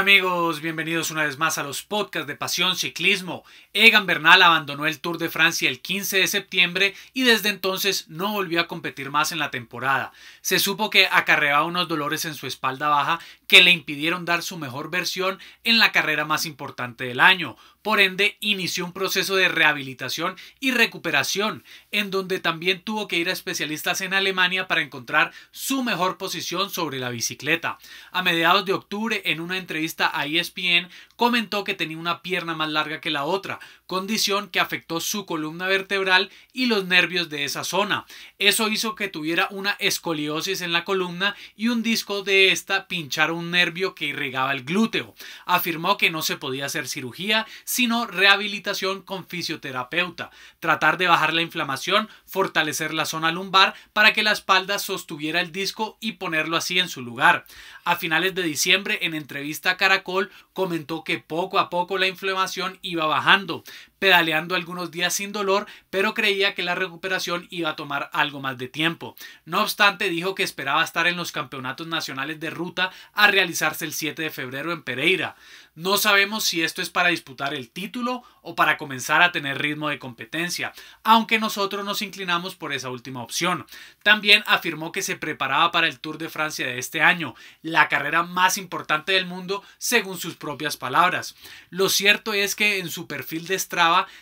Hola amigos, bienvenidos una vez más a los podcasts de Pasión Ciclismo. Egan Bernal abandonó el Tour de Francia el 15 de septiembre y desde entonces no volvió a competir más en la temporada. Se supo que acarreaba unos dolores en su espalda baja que le impidieron dar su mejor versión en la carrera más importante del año. Por ende, inició un proceso de rehabilitación y recuperación, en donde también tuvo que ir a especialistas en Alemania para encontrar su mejor posición sobre la bicicleta. A mediados de octubre, en una entrevista a ESPN, comentó que tenía una pierna más larga que la otra, condición que afectó su columna vertebral y los nervios de esa zona. Eso hizo que tuviera una escoliosis en la columna y un disco de esta pinchara un nervio que irrigaba el glúteo. Afirmó que no se podía hacer cirugía, sino rehabilitación con fisioterapeuta, tratar de bajar la inflamación, fortalecer la zona lumbar para que la espalda sostuviera el disco y ponerlo así en su lugar. A finales de diciembre, en entrevista a Caracol, comentó que poco a poco la inflamación iba bajando, pedaleando algunos días sin dolor, pero creía que la recuperación iba a tomar algo más de tiempo. No obstante, dijo que esperaba estar en los campeonatos nacionales de ruta a realizarse el 7 de febrero en Pereira. No sabemos si esto es para disputar el título o para comenzar a tener ritmo de competencia, aunque nosotros nos inclinamos por esa última opción. También afirmó que se preparaba para el Tour de Francia de este año, la carrera más importante del mundo según sus propias palabras. Lo cierto es que en su perfil de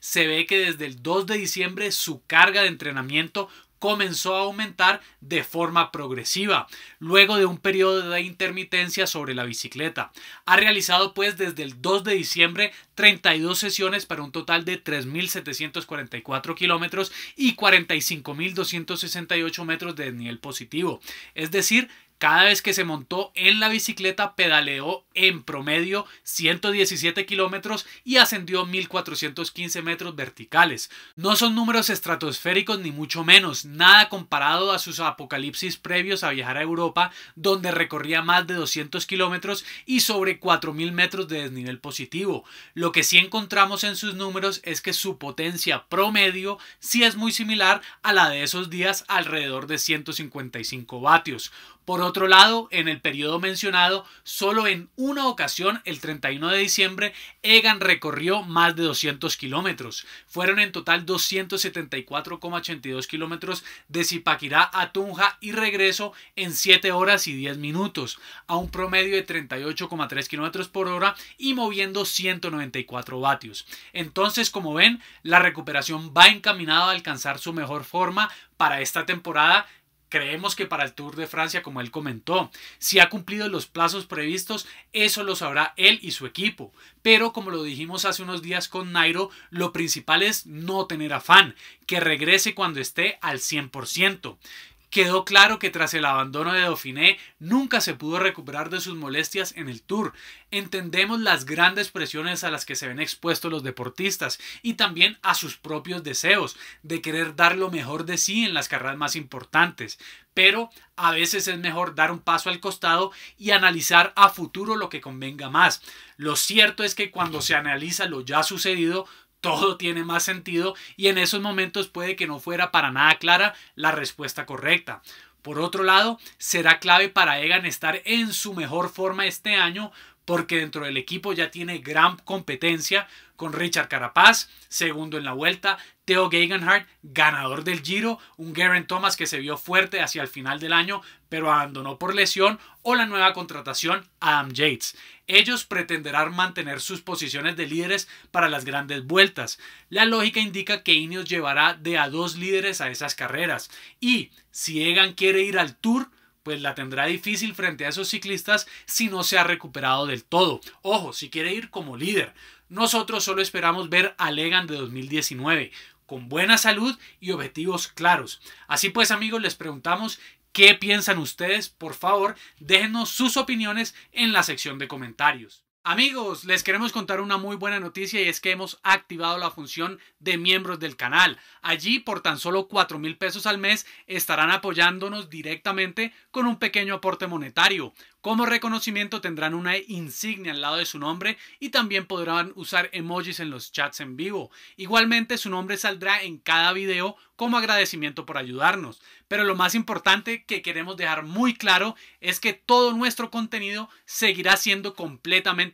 se ve que desde el 2 de diciembre su carga de entrenamiento comenzó a aumentar de forma progresiva, luego de un periodo de intermitencia sobre la bicicleta. Ha realizado pues desde el 2 de diciembre 32 sesiones para un total de 3.744 kilómetros y 45.268 metros de nivel positivo, es decir, cada vez que se montó en la bicicleta pedaleó en promedio 117 kilómetros y ascendió 1415 metros verticales. No son números estratosféricos ni mucho menos, nada comparado a sus apocalipsis previos a viajar a Europa, donde recorría más de 200 kilómetros y sobre 4000 metros de desnivel positivo. Lo que sí encontramos en sus números es que su potencia promedio sí es muy similar a la de esos días alrededor de 155 vatios. Por otro lado, en el periodo mencionado, solo en una ocasión, el 31 de diciembre, Egan recorrió más de 200 kilómetros. Fueron en total 274,82 kilómetros de Zipaquirá a Tunja y regreso en 7 horas y 10 minutos, a un promedio de 38,3 kilómetros por hora y moviendo 194 vatios. Entonces, como ven, la recuperación va encaminada a alcanzar su mejor forma para esta temporada Creemos que para el Tour de Francia, como él comentó, si ha cumplido los plazos previstos, eso lo sabrá él y su equipo. Pero como lo dijimos hace unos días con Nairo, lo principal es no tener afán, que regrese cuando esté al 100%. Quedó claro que tras el abandono de Dauphiné nunca se pudo recuperar de sus molestias en el Tour. Entendemos las grandes presiones a las que se ven expuestos los deportistas y también a sus propios deseos de querer dar lo mejor de sí en las carreras más importantes. Pero a veces es mejor dar un paso al costado y analizar a futuro lo que convenga más. Lo cierto es que cuando se analiza lo ya sucedido, todo tiene más sentido y en esos momentos puede que no fuera para nada clara la respuesta correcta. Por otro lado, será clave para Egan estar en su mejor forma este año porque dentro del equipo ya tiene gran competencia con Richard Carapaz, segundo en la vuelta, Theo Gegenhardt, ganador del Giro, un Garen Thomas que se vio fuerte hacia el final del año, pero abandonó por lesión, o la nueva contratación Adam Yates. Ellos pretenderán mantener sus posiciones de líderes para las grandes vueltas. La lógica indica que Ineos llevará de a dos líderes a esas carreras, y si Egan quiere ir al Tour, pues la tendrá difícil frente a esos ciclistas si no se ha recuperado del todo. Ojo, si quiere ir como líder. Nosotros solo esperamos ver a Legan de 2019 con buena salud y objetivos claros. Así pues, amigos, les preguntamos qué piensan ustedes. Por favor, déjenos sus opiniones en la sección de comentarios. Amigos, les queremos contar una muy buena noticia y es que hemos activado la función de miembros del canal. Allí por tan solo 4 mil pesos al mes estarán apoyándonos directamente con un pequeño aporte monetario. Como reconocimiento tendrán una insignia al lado de su nombre y también podrán usar emojis en los chats en vivo. Igualmente su nombre saldrá en cada video como agradecimiento por ayudarnos. Pero lo más importante que queremos dejar muy claro es que todo nuestro contenido seguirá siendo completamente